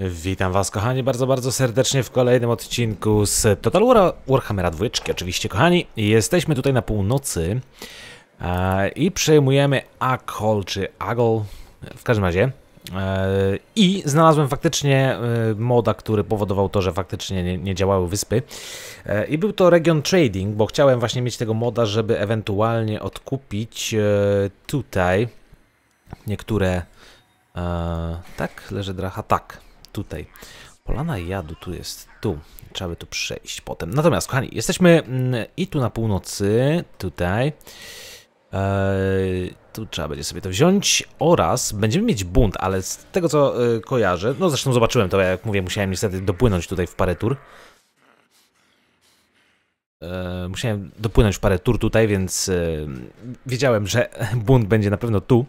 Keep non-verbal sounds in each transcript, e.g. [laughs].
Witam was kochani bardzo, bardzo serdecznie w kolejnym odcinku z Total War Warhammera 2, oczywiście kochani. Jesteśmy tutaj na północy e, i przejmujemy Akol czy Agol, w każdym razie. E, I znalazłem faktycznie e, moda, który powodował to, że faktycznie nie, nie działały wyspy. E, I był to region trading, bo chciałem właśnie mieć tego moda, żeby ewentualnie odkupić e, tutaj niektóre... E, tak, leży dracha, tak tutaj. Polana jadu tu jest tu. Trzeba by tu przejść potem. Natomiast, kochani, jesteśmy mm, i tu na północy, tutaj. Eee, tu trzeba będzie sobie to wziąć oraz będziemy mieć bunt, ale z tego co y, kojarzę, no zresztą zobaczyłem to, jak mówię, musiałem niestety dopłynąć tutaj w parę tur. E, musiałem dopłynąć parę tur tutaj, więc e, wiedziałem, że [laughs] bunt będzie na pewno tu.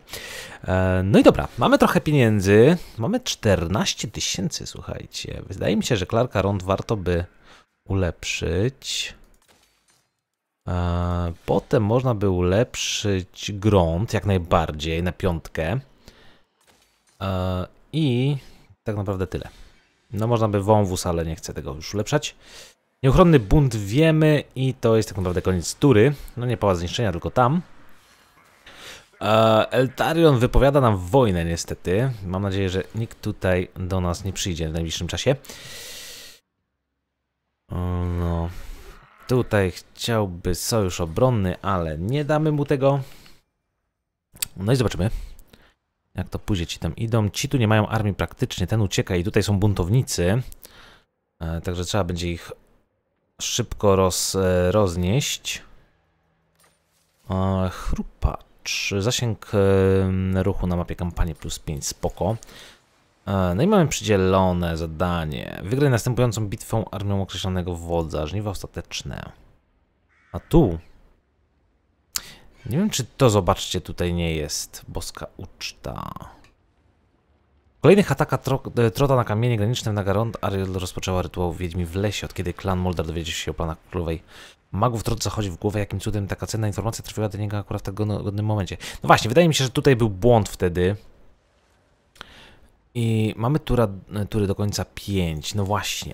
E, no i dobra, mamy trochę pieniędzy. Mamy 14 tysięcy, słuchajcie. Wydaje mi się, że Clarka Rond warto by ulepszyć. Potem można by ulepszyć grunt jak najbardziej na piątkę. I tak naprawdę tyle. No można by wąwóz, ale nie chcę tego już ulepszać. Nieuchronny bunt wiemy i to jest tak naprawdę koniec tury. No nie pałac zniszczenia, tylko tam. E, Eltarion wypowiada nam wojnę niestety. Mam nadzieję, że nikt tutaj do nas nie przyjdzie w najbliższym czasie. No. Tutaj chciałby sojusz obronny, ale nie damy mu tego. No i zobaczymy. Jak to pójdzie, ci tam idą. Ci tu nie mają armii praktycznie, ten ucieka i tutaj są buntownicy. E, także trzeba będzie ich szybko roz, e, roznieść. chrupacz. Zasięg e, ruchu na mapie kampanii plus 5, spoko. E, no i mamy przydzielone zadanie. Wygraj następującą bitwę armią określonego wodza. Żniwa ostateczne. A tu... Nie wiem, czy to, zobaczcie, tutaj nie jest boska uczta kolejnych atakach tro, e, Trota na kamienie granicznym na Garond Ariel rozpoczęła rytuał Wiedźmi w lesie, od kiedy klan Moldar dowiedział się o planach królowej magów Trot zachodzi w głowę, jakim cudem taka cenna informacja trafiła do niego akurat w tak godnym momencie. No właśnie, wydaje mi się, że tutaj był błąd wtedy. I mamy tura, e, tury do końca 5, no właśnie.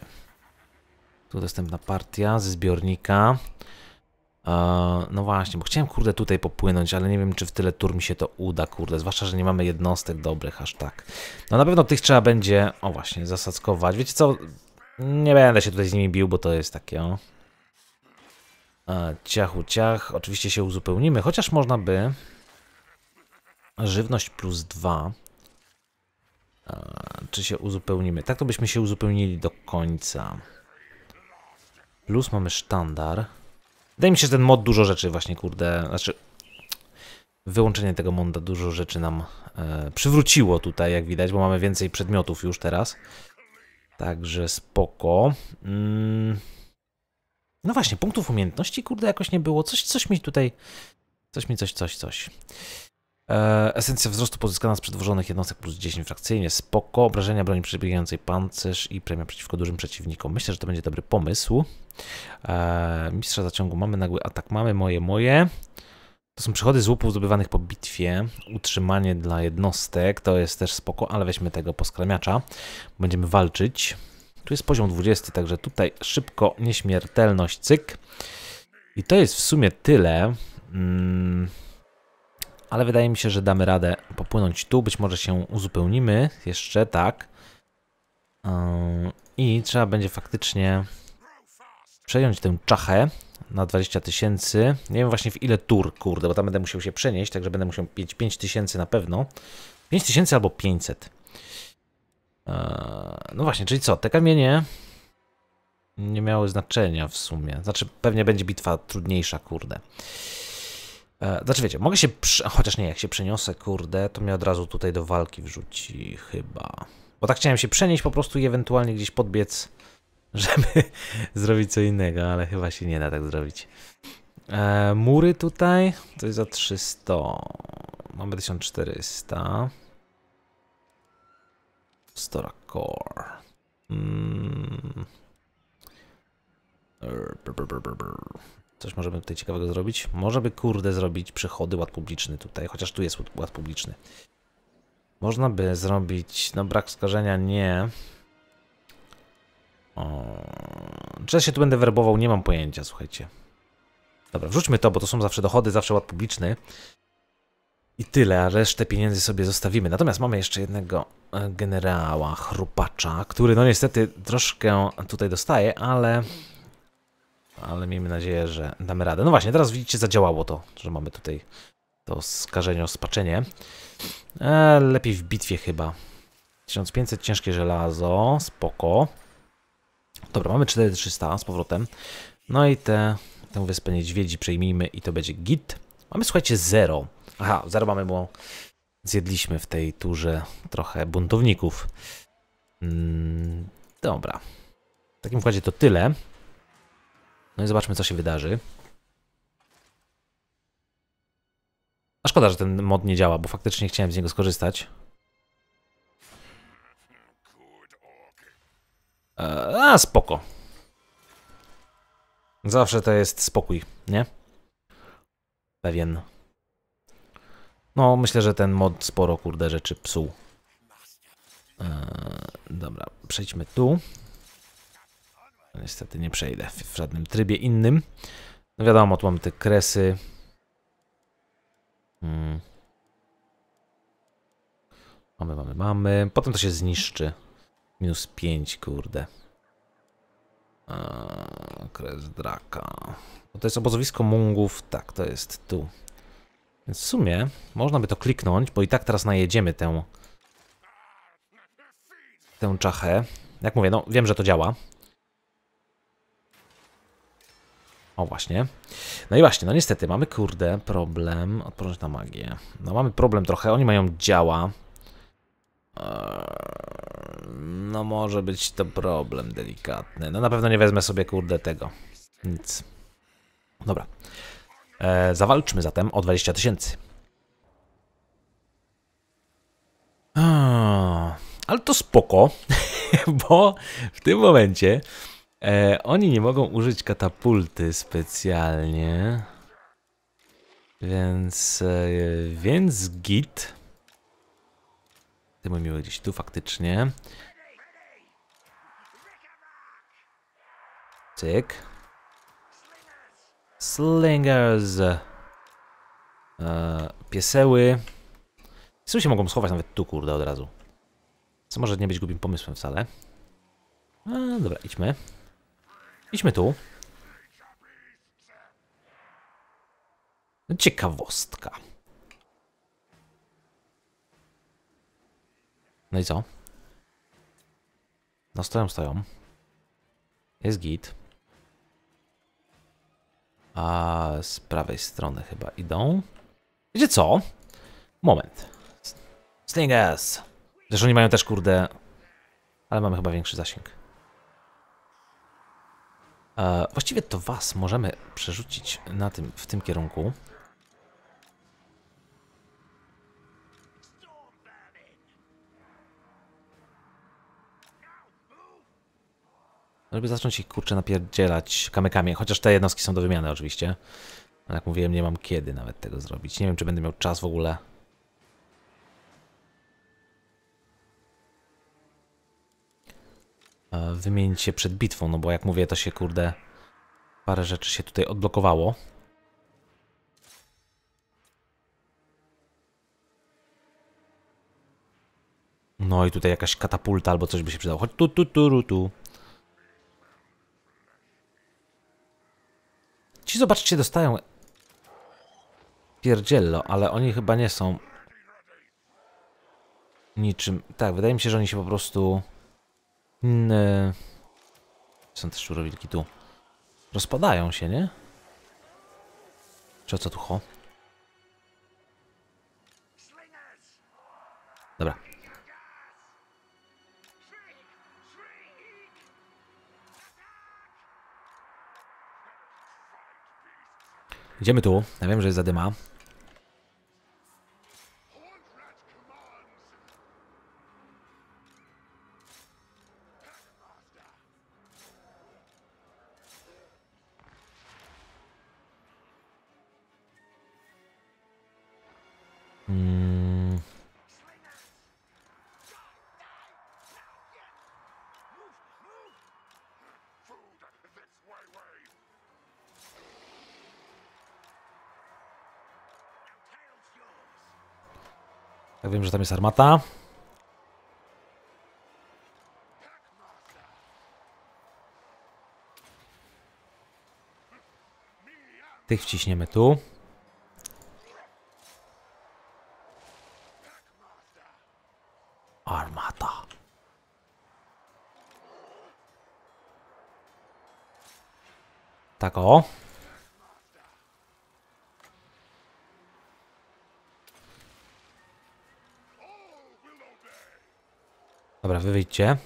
Tu dostępna partia ze zbiornika no właśnie, bo chciałem kurde tutaj popłynąć, ale nie wiem czy w tyle tur mi się to uda, kurde, zwłaszcza, że nie mamy jednostek dobrych aż tak. No na pewno tych trzeba będzie, o właśnie, zasadzkować. Wiecie co, nie będę się tutaj z nimi bił, bo to jest takie, o. ciachu ciach, oczywiście się uzupełnimy, chociaż można by żywność plus dwa. czy się uzupełnimy? Tak to byśmy się uzupełnili do końca. Plus mamy sztandar. Wydaje mi się, że ten mod dużo rzeczy właśnie, kurde, znaczy wyłączenie tego moda dużo rzeczy nam e, przywróciło tutaj, jak widać, bo mamy więcej przedmiotów już teraz. Także spoko. Mm. No właśnie, punktów umiejętności, kurde, jakoś nie było. Coś, coś mi tutaj... Coś mi coś, coś, coś. E, esencja wzrostu pozyskana z przedwożonych jednostek plus 10 frakcyjnie, spoko, obrażenia broni przebiegającej pancerz i premia przeciwko dużym przeciwnikom. Myślę, że to będzie dobry pomysł. Eee, mistrza zaciągu mamy, nagły atak mamy, moje, moje. To są przychody z łupów zdobywanych po bitwie, utrzymanie dla jednostek, to jest też spoko, ale weźmy tego poskramiacza, będziemy walczyć. Tu jest poziom 20, także tutaj szybko, nieśmiertelność, cyk. I to jest w sumie tyle. Mm ale wydaje mi się, że damy radę popłynąć tu, być może się uzupełnimy jeszcze, tak. Ehm, I trzeba będzie faktycznie przejąć tę czachę na 20 tysięcy. Nie wiem właśnie w ile tur, kurde, bo tam będę musiał się przenieść, także będę musiał mieć 5 tysięcy na pewno. 5 tysięcy albo 500. Ehm, no właśnie, czyli co, te kamienie nie miały znaczenia w sumie. Znaczy, pewnie będzie bitwa trudniejsza, kurde. E, znaczy wiecie, mogę się, chociaż nie, jak się przeniosę, kurde, to mnie od razu tutaj do walki wrzuci chyba. Bo tak chciałem się przenieść po prostu i ewentualnie gdzieś podbiec, [laughs] żeby zrobić co innego, ale chyba się nie da tak zrobić. E, mury tutaj, to jest za 300, mamy 1400. Stora Core. Mm. Brr, brr, brr, Coś możemy tutaj ciekawego zrobić. Może by, kurde, zrobić przychody, ład publiczny tutaj, chociaż tu jest ład publiczny. Można by zrobić, no brak skażenia nie. O... Czy się tu będę werbował? Nie mam pojęcia, słuchajcie. Dobra, wrzućmy to, bo to są zawsze dochody, zawsze ład publiczny. I tyle, a resztę pieniędzy sobie zostawimy. Natomiast mamy jeszcze jednego e, generała, chrupacza, który no niestety troszkę tutaj dostaje, ale ale miejmy nadzieję, że damy radę. No właśnie, teraz widzicie, zadziałało to, że mamy tutaj to skażenie, spaczenie. E, lepiej w bitwie chyba. 1500 ciężkie żelazo, spoko. Dobra, mamy 4300 z powrotem. No i te, tę wyspę niedźwiedzi przejmijmy i to będzie git. Mamy, słuchajcie, zero. Aha, 0 mamy, bo zjedliśmy w tej turze trochę buntowników. Mm, dobra. W takim układzie to tyle. No i zobaczmy, co się wydarzy. A szkoda, że ten mod nie działa, bo faktycznie chciałem z niego skorzystać. E, a, spoko. Zawsze to jest spokój, nie? Pewien. No, myślę, że ten mod sporo, kurde, rzeczy psuł. Eee, dobra, przejdźmy tu. Niestety nie przejdę w żadnym trybie innym. No wiadomo, tu mam te kresy. Hmm. Mamy, mamy, mamy. Potem to się zniszczy. Minus 5, kurde. Eee, kres draka. to jest obozowisko mungów. Tak, to jest tu. Więc w sumie można by to kliknąć, bo i tak teraz najedziemy tę tę czachę. Jak mówię, no wiem, że to działa. O właśnie. No i właśnie, no niestety mamy kurde problem. Odporność na magię. No mamy problem trochę, oni mają działa. Eee, no może być to problem delikatny. No na pewno nie wezmę sobie kurde tego. Nic. Dobra. E, zawalczmy zatem o 20 tysięcy. Eee, ale to spoko, [laughs] bo w tym momencie E, oni nie mogą użyć katapulty specjalnie. Więc... E, więc git. Ty mój miły gdzieś tu faktycznie. Cyk. Slingers. E, pieseły. Pieseły się mogą schować nawet tu, kurde, od razu. Co może nie być głupim pomysłem wcale. E, dobra, idźmy. Idźmy tu. Ciekawostka. No i co? No stoją, stoją. Jest git. A z prawej strony chyba idą. Wiecie co? Moment. Slingers! Zresztą oni mają też kurde... Ale mamy chyba większy zasięg. E, właściwie to was możemy przerzucić na tym, w tym kierunku. Żeby zacząć ich kurczę napierdzielać kamykami, chociaż te jednostki są do wymiany oczywiście. Ale jak mówiłem, nie mam kiedy nawet tego zrobić. Nie wiem, czy będę miał czas w ogóle E, wymienić się przed bitwą, no bo jak mówię, to się kurde parę rzeczy się tutaj odblokowało. No i tutaj jakaś katapulta albo coś by się przydało. Chodź tu, tu, tu, tu. tu. Ci zobaczcie, dostają pierdziello, ale oni chyba nie są niczym. Tak, wydaje mi się, że oni się po prostu Yy. Są te szczurowilki tu. Rozpadają się, nie? Czy o co tu ho? Dobra. Idziemy tu. Ja wiem, że jest za dyma. wiem, że tam jest armata. Tych wciśniemy tu. Armata. Tak o. Wyjdźcie.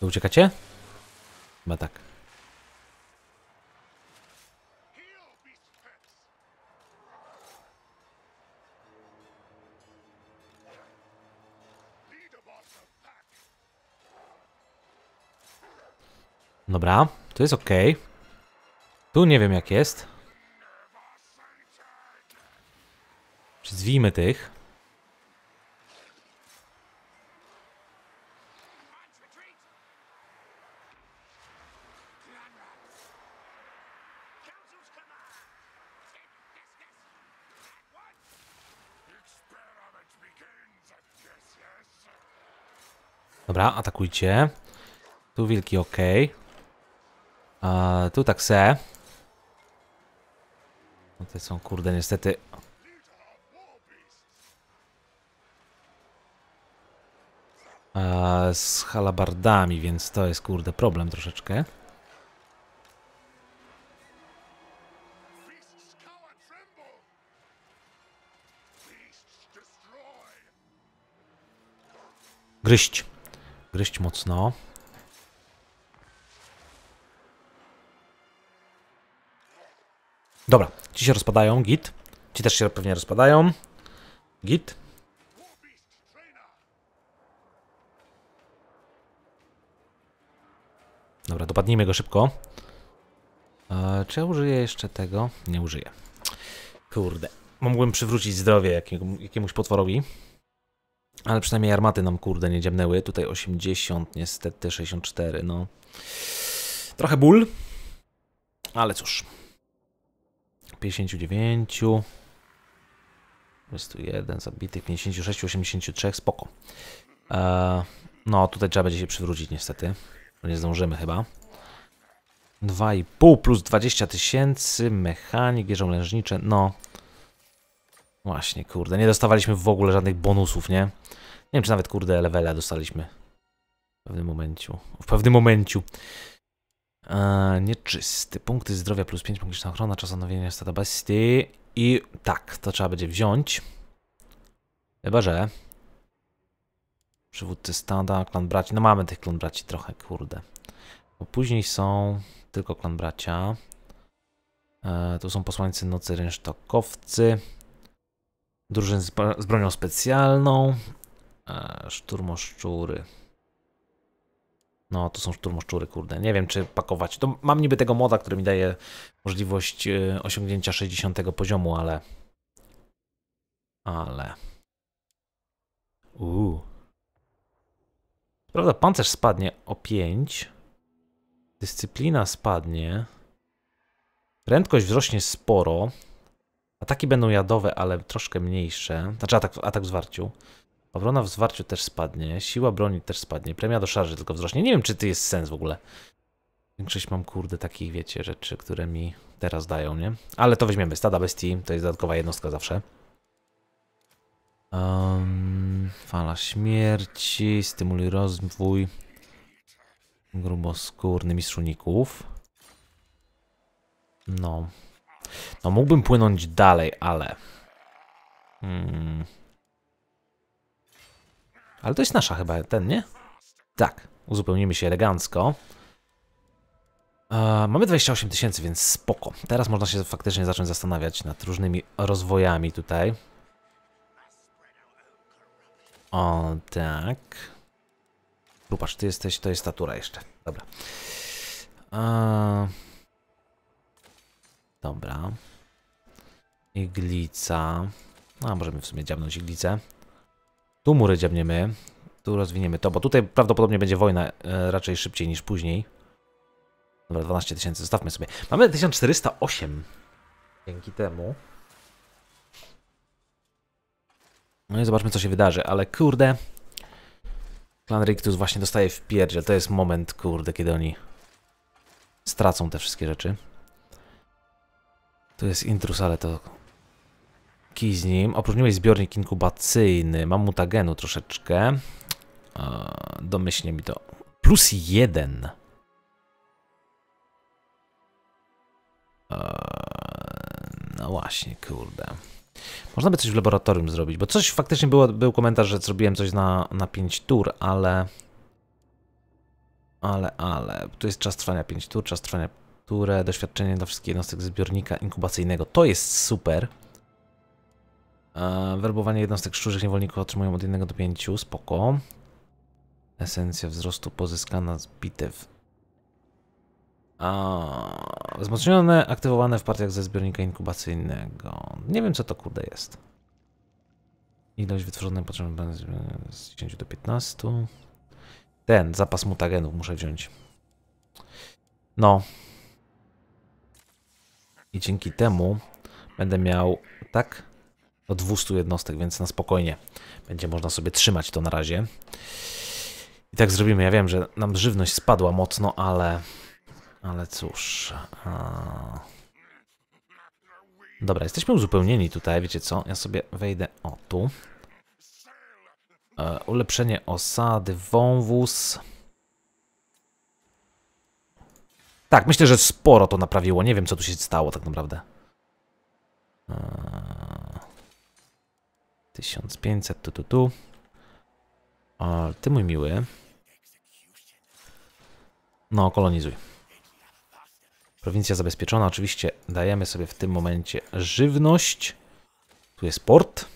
Wy uciekacie? Chyba tak. Dobra, to jest ok. Tu nie wiem jak jest. Przyzwijmy tych. Dobra, atakujcie. Tu wilki, ok. A, tu tak se. No te są, kurde, niestety... z halabardami, więc to jest, kurde, problem troszeczkę. Gryźć. Gryźć mocno. Dobra, ci się rozpadają, git. Ci też się pewnie rozpadają. Git. Dobra, dopadnijmy go szybko. Eee, czy ja użyję jeszcze tego? Nie użyję. Kurde. Mogłem przywrócić zdrowie jakiemu, jakiemuś potworowi. Ale przynajmniej armaty nam kurde nie dziemnęły. Tutaj 80, niestety 64, no. Trochę ból, ale cóż. 59, 21 zabitych, 56, 83, spoko. Eee, no, tutaj trzeba będzie się przywrócić niestety, bo nie zdążymy chyba. 2,5 plus 20 tysięcy, mechanik, wieżą lężnicze, no. Właśnie, kurde, nie dostawaliśmy w ogóle żadnych bonusów, nie? Nie wiem, czy nawet, kurde, levela dostaliśmy. W pewnym momencie. W pewnym momencie. Eee, nieczysty. Punkty zdrowia plus 5, punktyczna ochrona, czas odnowienia stada bestii. I tak, to trzeba będzie wziąć. Chyba, że... Przywódcy stada, klan braci. No mamy tych klan braci trochę, kurde. Bo później są tylko klan bracia. Eee, tu są posłańcy nocy, rynsztokowcy drużyn z, bronią specjalną, e, szturmoszczury. No, to są szturmoszczury, kurde. Nie wiem, czy pakować. To mam niby tego moda, który mi daje możliwość e, osiągnięcia 60 poziomu, ale... Ale... Uuu. Prawda, pancerz spadnie o 5. Dyscyplina spadnie. Prędkość wzrośnie sporo. Ataki będą jadowe, ale troszkę mniejsze. Znaczy atak, atak w zwarciu. Obrona w zwarciu też spadnie. Siła broni też spadnie. Premia do szarży tylko wzrośnie. Nie wiem, czy to jest sens w ogóle. Większość mam, kurde, takich, wiecie, rzeczy, które mi teraz dają, nie? Ale to weźmiemy. Stada bestii. To jest dodatkowa jednostka zawsze. Um, fala śmierci. Stymuluj rozwój. Gruboskórny mistrz uników. No, no mógłbym płynąć dalej, ale... Hmm. Ale to jest nasza chyba, ten, nie? Tak, uzupełnimy się elegancko. E, mamy 28 tysięcy, więc spoko. Teraz można się faktycznie zacząć zastanawiać nad różnymi rozwojami tutaj. O, tak. Popatrz, ty jesteś, to jest statura jeszcze. Dobra. Eee... Dobra. Iglica. A, no, możemy w sumie dziabnąć iglicę. Tu mury dziabniemy. Tu rozwiniemy to, bo tutaj prawdopodobnie będzie wojna e, raczej szybciej niż później. Dobra, 12 tysięcy, zostawmy sobie. Mamy 1408. Dzięki temu. No i zobaczmy, co się wydarzy, ale kurde... Klan Rictus właśnie dostaje w pierdzie. To jest moment, kurde, kiedy oni stracą te wszystkie rzeczy. Tu jest intrus, ale to kij z nim. Oprócz niego jest zbiornik inkubacyjny. Mam mutagenu troszeczkę. Domyślnie mi to. Plus jeden. No właśnie, kurde. Można by coś w laboratorium zrobić, bo coś faktycznie było, był komentarz, że zrobiłem coś na, na 5 tur, ale... Ale, ale... Tu jest czas trwania 5 tur, czas trwania które doświadczenie dla wszystkich jednostek zbiornika inkubacyjnego. To jest super. E, werbowanie jednostek szczurzych niewolników otrzymują od 1 do 5, spoko. Esencja wzrostu pozyskana z bitew. A, wzmocnione, aktywowane w partiach ze zbiornika inkubacyjnego. Nie wiem co to kurde jest. Ilość wytworzonej potrzebna z 10 do 15. Ten, zapas mutagenów muszę wziąć. No, i dzięki temu będę miał, tak, do 200 jednostek, więc na spokojnie będzie można sobie trzymać to na razie. I tak zrobimy. Ja wiem, że nam żywność spadła mocno, ale... Ale cóż... A... Dobra, jesteśmy uzupełnieni tutaj, wiecie co? Ja sobie wejdę o tu. E, ulepszenie osady, wąwóz... Tak, myślę, że sporo to naprawiło. Nie wiem, co tu się stało tak naprawdę. 1500, eee, tu, tu, tu. O, ty mój miły. No, kolonizuj. Prowincja zabezpieczona. Oczywiście dajemy sobie w tym momencie żywność. Tu jest port.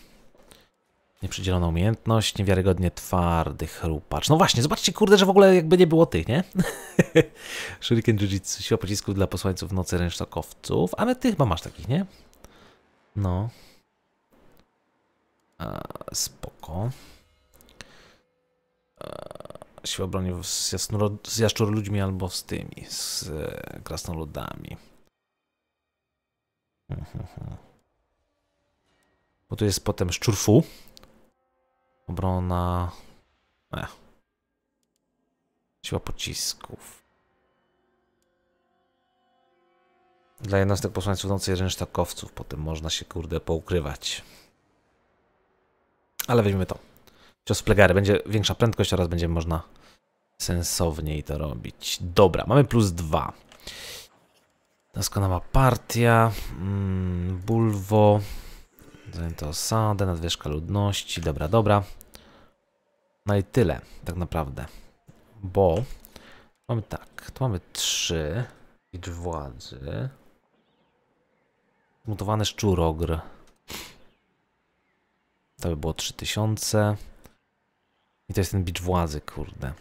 Nieprzydzielona umiejętność, niewiarygodnie twardy chrupacz. No właśnie, zobaczcie, kurde, że w ogóle jakby nie było tych, nie? [laughs] Shuriken Jiu-Jitsu, siła pocisków dla posłańców nocy rynsztokowców, ale ty chyba masz takich, nie? No. A, spoko. A, siła broni z, z ludźmi albo z tymi, z e, krasnoludami. Mhm, mhm. Bo tu jest potem szczurfu, Obrona... Ech. Siła pocisków. Dla jednostek posłańców cudzącej rynsztakowców. Potem można się, kurde, poukrywać. Ale weźmy to. Cios plegary. Będzie większa prędkość oraz będzie można sensowniej to robić. Dobra, mamy plus dwa. Doskonała partia. Mm, bulwo. Zajęto osadę, nadwyżka ludności. Dobra, dobra. No i tyle tak naprawdę. Bo mamy tak, tu mamy trzy liczb władzy. Zmutowany szczurogr. To by było 3000. I to jest ten bicz władzy, kurde.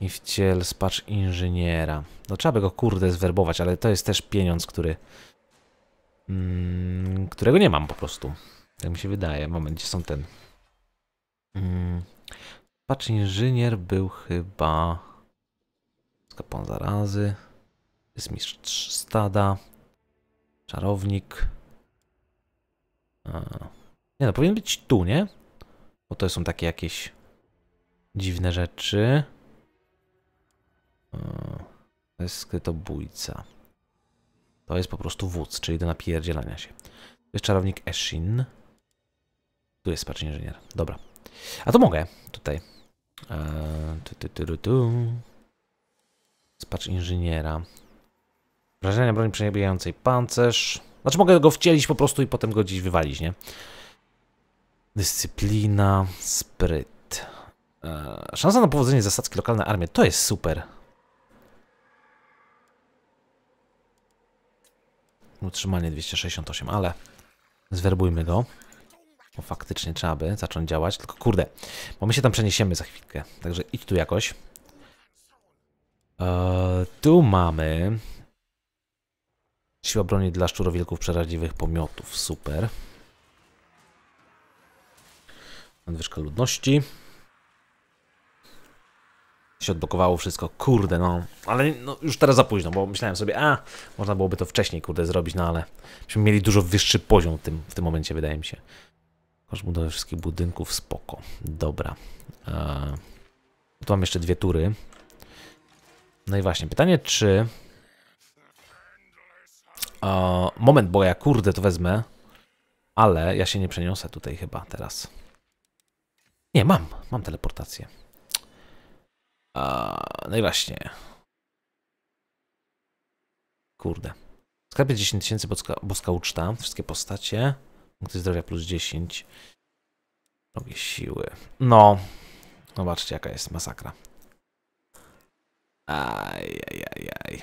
I wciel spacz inżyniera. No trzeba by go, kurde, zwerbować, ale to jest też pieniądz, który... Mm, którego nie mam po prostu. Tak mi się wydaje. Moment, gdzie są ten... Hmm. Patrz, inżynier był chyba skapon zarazy, jest mistrz stada, czarownik. A. Nie no, powinien być tu, nie? Bo to są takie jakieś dziwne rzeczy. A. To jest skrytobójca. To jest po prostu wódz, czyli do napierdzielania się. To jest czarownik Eshin. Tu jest patrz inżynier. Dobra. A to mogę tutaj. E, Spacz inżyniera. Wrażenia broni przebiegającej pancerz. Znaczy mogę go wcielić po prostu i potem go gdzieś wywalić, nie? Dyscyplina, spryt. Eee, szansa na powodzenie zasadzki lokalne armii. To jest super. Utrzymanie 268, ale zwerbujmy go. Bo no faktycznie trzeba by zacząć działać. Tylko kurde, bo my się tam przeniesiemy za chwilkę. Także idź tu jakoś. Eee, tu mamy... Siła broni dla szczurowilków przeraźliwych pomiotów. Super. Nadwyżka ludności. Się odblokowało wszystko. Kurde, no. Ale no, już teraz za późno, bo myślałem sobie, a, można byłoby to wcześniej, kurde, zrobić, no ale byśmy mieli dużo wyższy poziom w tym, w tym momencie, wydaje mi się. Masz budowę wszystkich budynków, spoko. Dobra. Eee, tu mam jeszcze dwie tury. No i właśnie, pytanie czy... Eee, moment, bo ja kurde to wezmę. Ale ja się nie przeniosę tutaj chyba teraz. Nie, mam. Mam teleportację. Eee, no i właśnie. Kurde. Skarbie 10 tysięcy boska, boska uczta. Wszystkie postacie. Punkty zdrowia plus 10. Nogi siły. No. Zobaczcie, jaka jest masakra. Aj, aj, aj, aj.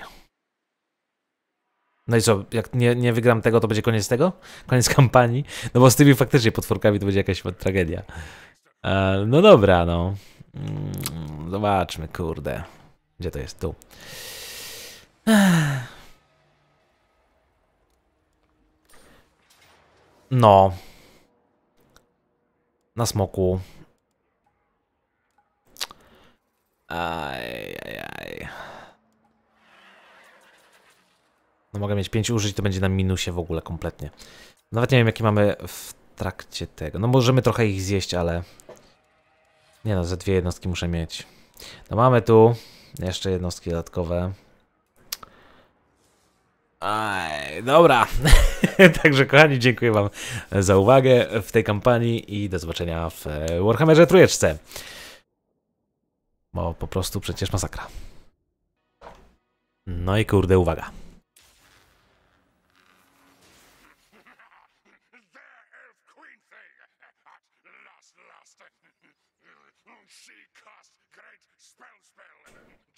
No i co, jak nie, nie wygram tego, to będzie koniec tego? Koniec [laughs] kampanii? No bo z tymi faktycznie potworkami to będzie jakaś tragedia. E, no dobra, no. Mm, zobaczmy, kurde. Gdzie to jest? Tu. Ech. No. Na smoku. Aj, aj, aj. No mogę mieć 5 użyć, to będzie na minusie w ogóle kompletnie. Nawet nie wiem, jakie mamy w trakcie tego. No możemy trochę ich zjeść, ale... Nie no, ze dwie jednostki muszę mieć. No mamy tu jeszcze jednostki dodatkowe. Aj, dobra. [laughs] Także kochani, dziękuję Wam za uwagę w tej kampanii i do zobaczenia w e, Warhammerze Trójeczce. Bo po prostu przecież masakra. No i kurde, uwaga.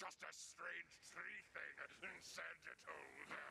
Just a strange tree thing, and it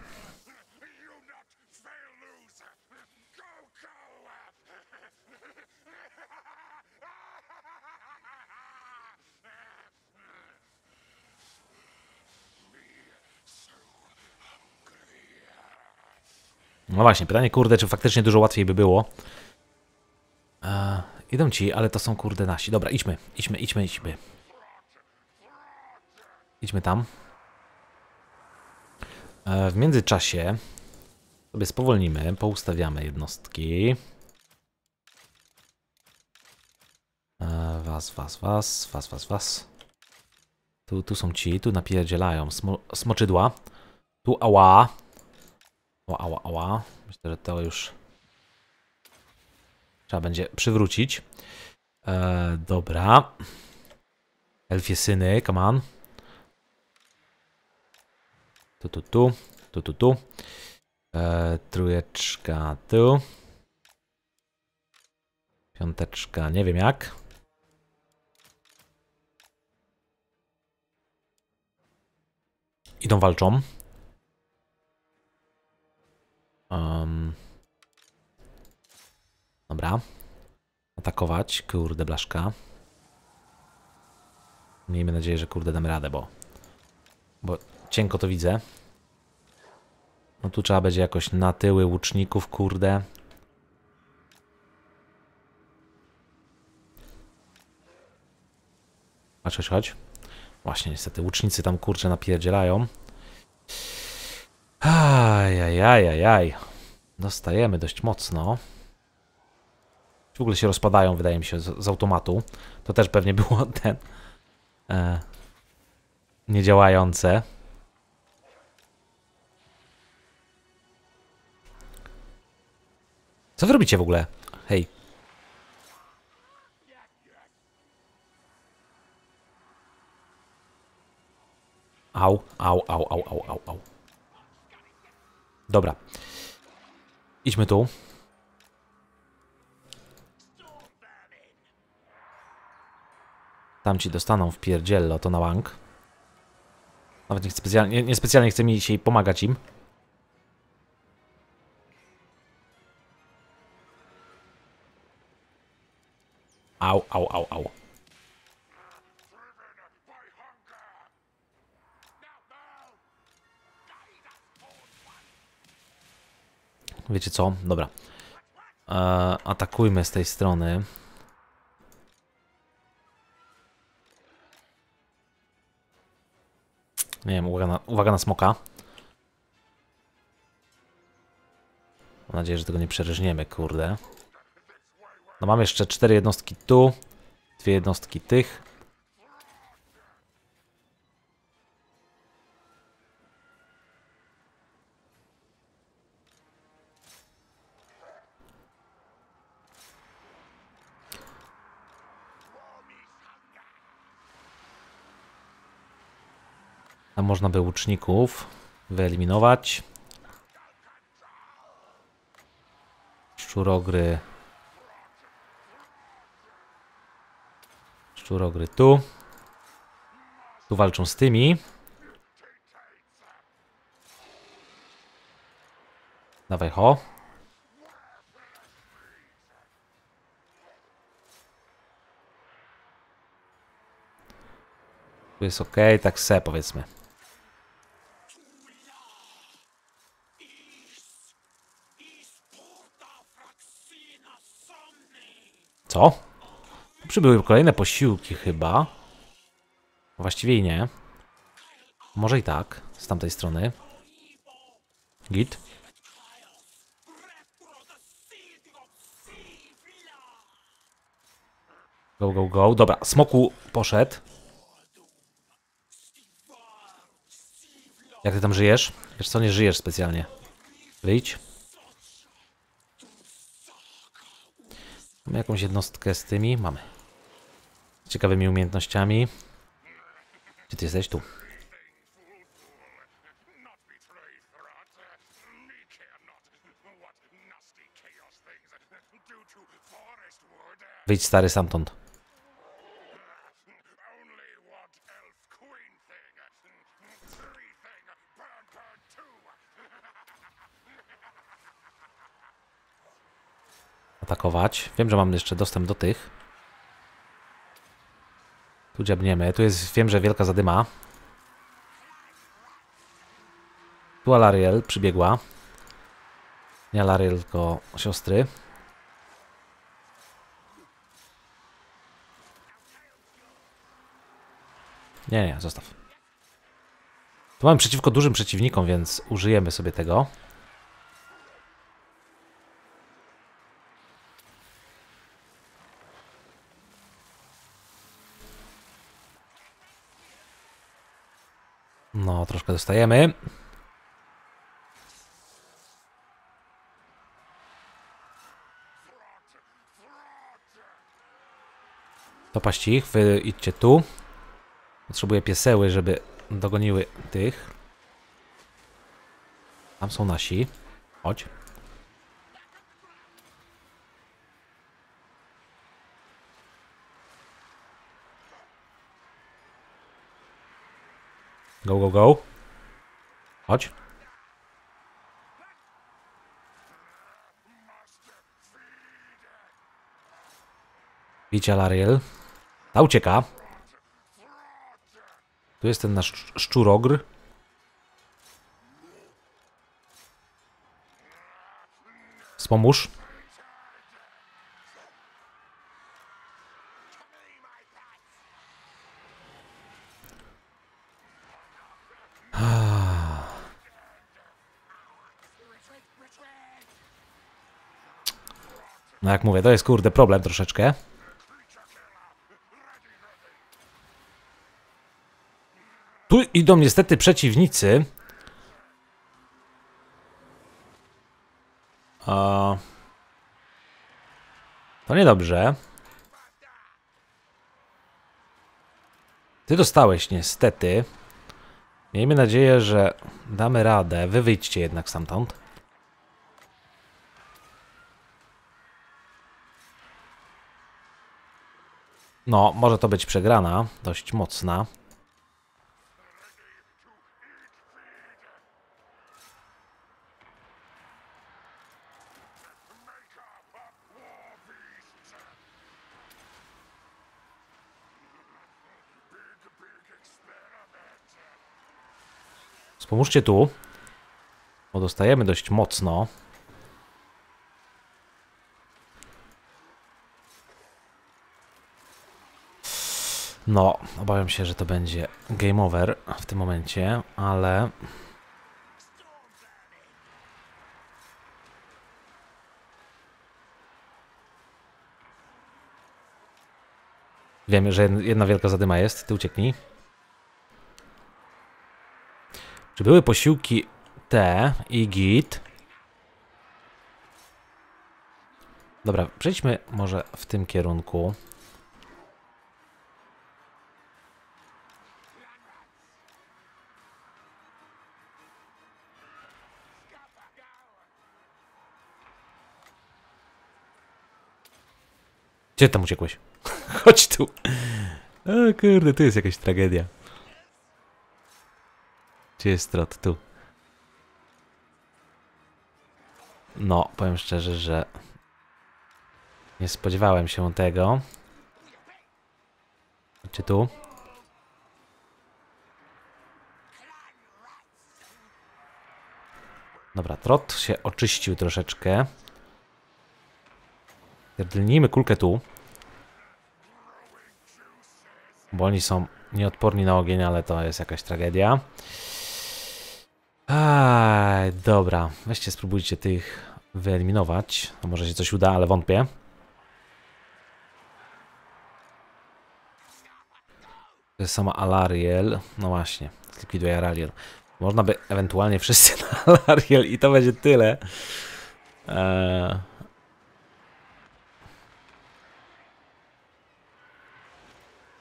No właśnie, pytanie kurde, czy faktycznie dużo łatwiej by było. E, idą ci, ale to są kurde nasi. Dobra, idźmy, idźmy, idźmy, idźmy. Idźmy tam. E, w międzyczasie sobie spowolnimy, poustawiamy jednostki. E, was, was, was, was, was, was. Tu, tu są ci, tu napierdzielają Smo, smoczydła. Tu ała ała, ała. Myślę, że to już trzeba będzie przywrócić. E, dobra. Elfie syny, come on. Tu, tu, tu. Tu, tu, tu. E, trójeczka tu. Piąteczka, nie wiem jak. Idą walczą. Um. Dobra. Atakować, kurde blaszka. Miejmy nadzieję, że kurde damy radę, bo... Bo cienko to widzę. No tu trzeba będzie jakoś na tyły łuczników, kurde. Chodź, chodź, chodź. Właśnie, niestety łucznicy tam kurcze napierdzielają. Ajajajajaj. Dostajemy dość mocno. W ogóle się rozpadają, wydaje mi się, z, z automatu. To też pewnie było [laughs] ten... E, niedziałające. Co wy robicie w ogóle? Hej. Au, au, au, au, au, au, au. Dobra. Idźmy tu. Tam ci dostaną w pierdziello, to na bank. Nawet nie specjalnie, nie specjalnie chcę mi dzisiaj pomagać im. Au, au, au, au. Wiecie co? Dobra. E, atakujmy z tej strony. Nie wiem, uwaga na, uwaga na smoka. Mam nadzieję, że tego nie przerżniemy, kurde. No mam jeszcze cztery jednostki tu, dwie jednostki tych. można by łuczników wyeliminować. Szczurogry. Szczurogry tu. Tu walczą z tymi. Dawaj ho. Tu jest ok, tak se powiedzmy. Co? Przybyły kolejne posiłki chyba. Właściwie nie. Może i tak, z tamtej strony. Git. Go, go, go. Dobra, smoku poszedł. Jak ty tam żyjesz? Wiesz co, nie żyjesz specjalnie. Wyjdź. Mamy jakąś jednostkę z tymi? Mamy. Z ciekawymi umiejętnościami. Gdzie ty jesteś? Tu. Wyjdź stary stamtąd. zaatakować. Wiem, że mam jeszcze dostęp do tych. Tu dziabniemy. Tu jest, wiem, że wielka zadyma. Tu Alariel przybiegła. Nie Alariel, tylko siostry. Nie, nie, zostaw. Tu mamy przeciwko dużym przeciwnikom, więc użyjemy sobie tego. troszkę dostajemy. Dopaść ich, wy idźcie tu. Potrzebuję pieseły, żeby dogoniły tych. Tam są nasi. Chodź. Go, go, go. Chodź. Widzicie Lariel. Ta ucieka. Tu jest ten nasz szczurogr. Wspomóż. No jak mówię, to jest kurde problem troszeczkę. Tu idą niestety przeciwnicy. O... To niedobrze. Ty dostałeś niestety. Miejmy nadzieję, że damy radę. Wy wyjdźcie jednak stamtąd. No, może to być przegrana, dość mocna. Spomóżcie tu, bo dostajemy dość mocno. No, obawiam się, że to będzie game over w tym momencie, ale... Wiem, że jedna wielka zadyma jest, ty ucieknij. Czy były posiłki T i git? Dobra, przejdźmy może w tym kierunku. Gdzie tam uciekłeś? [laughs] Chodź tu. O kurde, tu jest jakaś tragedia. Gdzie jest strot? Tu. No, powiem szczerze, że nie spodziewałem się tego. Czy tu? Dobra, trot się oczyścił troszeczkę. Drgnijmy kulkę tu. Bo oni są nieodporni na ogień, ale to jest jakaś tragedia. Aj, dobra, weźcie spróbujcie tych wyeliminować. No może się coś uda, ale wątpię. To jest sama Alariel. No właśnie, zlikwiduje Alariel. Można by ewentualnie wszyscy [laughs] na Alariel i to będzie tyle. Eee...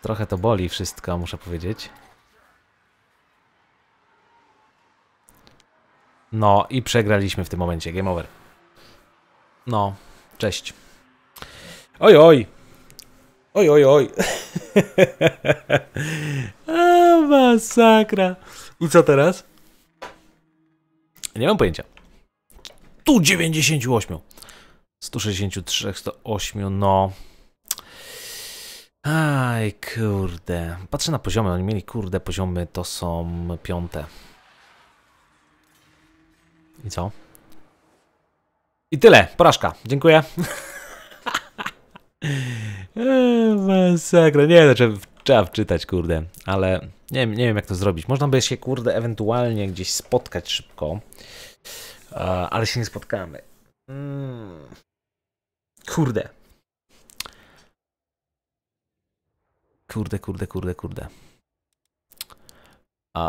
Trochę to boli wszystko, muszę powiedzieć. No i przegraliśmy w tym momencie. Game over. No, cześć. Oj, oj. Oj, oj, oj. [laughs] A, masakra. I co teraz? Nie mam pojęcia. Tu 98. 163, 108, no... Aj, kurde. Patrzę na poziomy. Oni mieli, kurde, poziomy to są piąte. I co? I tyle. Porażka. Dziękuję. [laughs] E, masakra. Nie, znaczy trzeba wczytać, kurde. Ale nie, nie wiem, jak to zrobić. Można by się, kurde, ewentualnie gdzieś spotkać szybko. E, ale się nie spotkamy. Mm. Kurde. Kurde, kurde, kurde, kurde. A...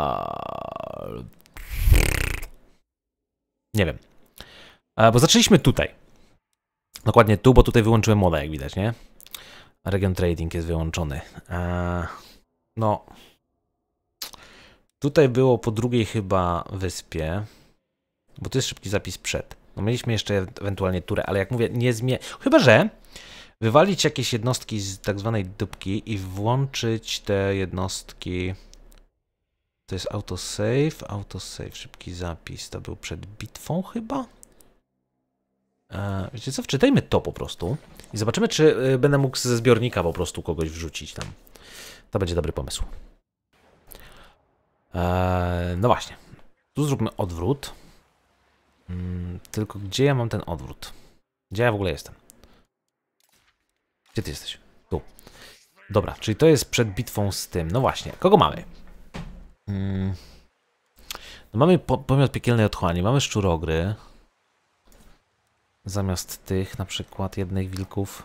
Nie wiem. A, bo zaczęliśmy tutaj. Dokładnie tu, bo tutaj wyłączyłem moda, jak widać, nie? Region Trading jest wyłączony. A... No. Tutaj było po drugiej chyba wyspie. Bo to jest szybki zapis przed. No mieliśmy jeszcze ewentualnie turę, ale jak mówię, nie zmienia. Chyba, że wywalić jakieś jednostki z tak zwanej dupki i włączyć te jednostki. To jest autosave, autosave, szybki zapis. To był przed bitwą chyba? E, wiecie co, wczytajmy to po prostu i zobaczymy, czy e, będę mógł ze zbiornika po prostu kogoś wrzucić tam. To będzie dobry pomysł. E, no właśnie. Tu zróbmy odwrót. Mm, tylko gdzie ja mam ten odwrót? Gdzie ja w ogóle jestem? Gdzie ty jesteś? Tu. Dobra, czyli to jest przed bitwą z tym. No właśnie, kogo mamy? Hmm. No mamy po pomiot piekielnej otchłani, mamy szczurogry. Zamiast tych na przykład jednych wilków.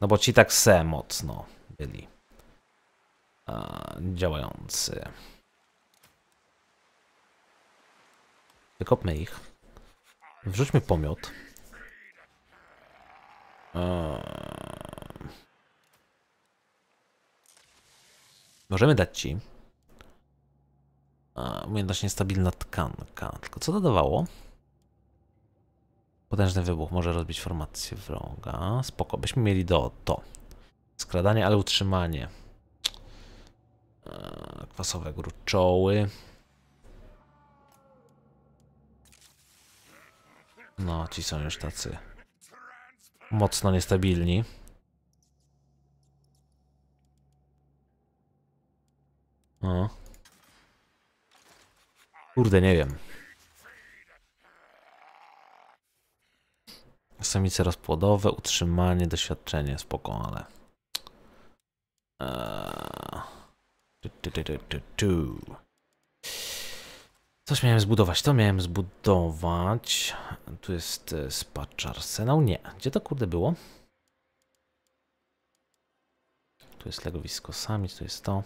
No bo ci tak se mocno byli. A, działający. Wykopmy ich. Wrzućmy pomiot. Możemy dać ci umiejętność niestabilna tkanka. Tylko co dodawało? Potężny wybuch może rozbić formację wroga. Spoko, byśmy mieli do to. Skradanie, ale utrzymanie. Kwasowe gruczoły. No, ci są już tacy mocno niestabilni. O. Kurde, nie wiem. Samice rozpłodowe, utrzymanie, doświadczenie, spoko, ale... Eee... Tu, tu, tu, tu, tu. Coś miałem zbudować, to miałem zbudować. Tu jest e, spacz arsenał? Nie. Gdzie to kurde było? Tu jest legowisko samic, tu jest to.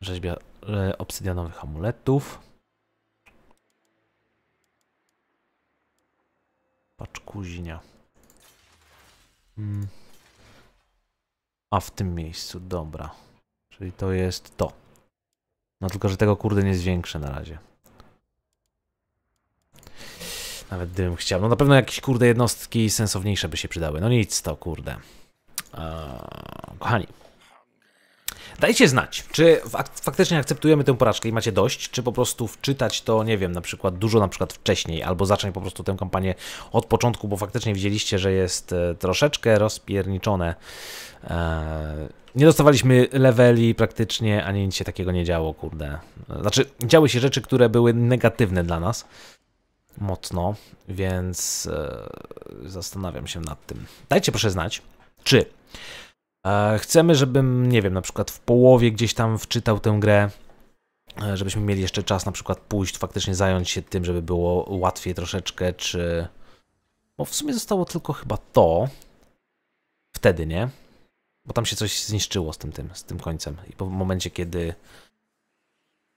Rzeźbia e, obsydianowych amuletów. Paczkuzinia. kuźnia. Hmm. A w tym miejscu, dobra. Czyli to jest to. No tylko, że tego kurde nie zwiększę na razie. Nawet gdybym chciał. No na pewno jakieś, kurde, jednostki sensowniejsze by się przydały. No nic to, kurde. Eee, kochani. Dajcie znać, czy faktycznie akceptujemy tę porażkę i macie dość, czy po prostu wczytać to, nie wiem, na przykład dużo na przykład wcześniej, albo zacząć po prostu tę kampanię od początku, bo faktycznie widzieliście, że jest e, troszeczkę rozpierniczone. E, nie dostawaliśmy leveli praktycznie, ani nic się takiego nie działo, kurde. Znaczy, działy się rzeczy, które były negatywne dla nas, mocno, więc e, zastanawiam się nad tym. Dajcie proszę znać, czy e, chcemy, żebym, nie wiem, na przykład w połowie gdzieś tam wczytał tę grę, e, żebyśmy mieli jeszcze czas na przykład pójść, faktycznie zająć się tym, żeby było łatwiej troszeczkę, czy... Bo w sumie zostało tylko chyba to. Wtedy, nie? Bo tam się coś zniszczyło z tym, tym, z tym końcem. I po momencie, kiedy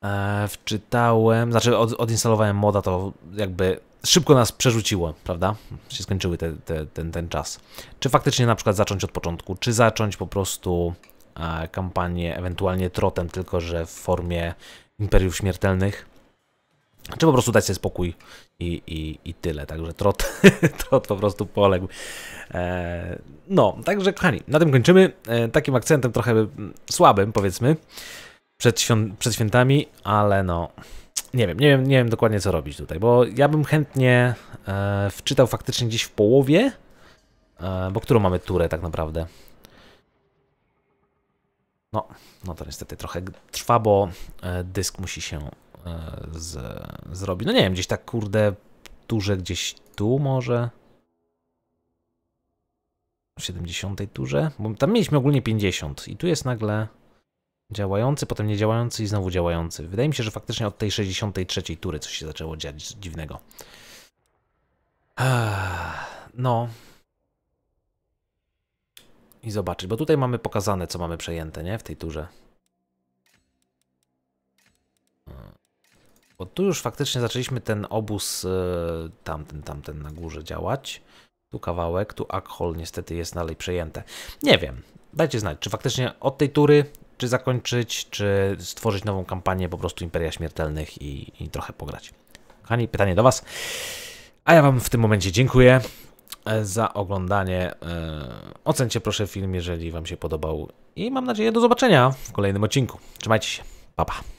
e, wczytałem, znaczy od, odinstalowałem moda, to jakby szybko nas przerzuciło, prawda? Się skończyły te, te, ten, ten czas. Czy faktycznie na przykład zacząć od początku, czy zacząć po prostu e, kampanię ewentualnie trotem, tylko że w formie Imperiów Śmiertelnych? Czy po prostu dać sobie spokój i, i, i tyle. Także trot, [laughs] trot po prostu poległ. E, no, także kochani, na tym kończymy. E, takim akcentem trochę słabym, powiedzmy przed, świąt, przed świętami, ale no. Nie wiem, nie wiem, nie wiem dokładnie co robić tutaj, bo ja bym chętnie e, wczytał faktycznie gdzieś w połowie, e, bo którą mamy turę tak naprawdę. No, no to niestety trochę trwa, bo e, dysk musi się e, z, zrobić. No nie wiem, gdzieś tak kurde turze gdzieś tu może. W 70 turze, bo tam mieliśmy ogólnie 50 i tu jest nagle Działający, potem niedziałający i znowu działający. Wydaje mi się, że faktycznie od tej 63 tury coś się zaczęło dziać dziwnego. No. I zobaczyć, bo tutaj mamy pokazane, co mamy przejęte, nie? W tej turze. Bo tu już faktycznie zaczęliśmy ten obóz yy, tamten, tamten na górze działać. Tu kawałek, tu alkohol niestety jest dalej przejęte. Nie wiem. Dajcie znać, czy faktycznie od tej tury czy zakończyć, czy stworzyć nową kampanię po prostu Imperia Śmiertelnych i, i trochę pograć. Kochani, pytanie do Was. A ja Wam w tym momencie dziękuję e, za oglądanie. E, ocencie proszę film, jeżeli Wam się podobał. I mam nadzieję do zobaczenia w kolejnym odcinku. Trzymajcie się. Pa, pa.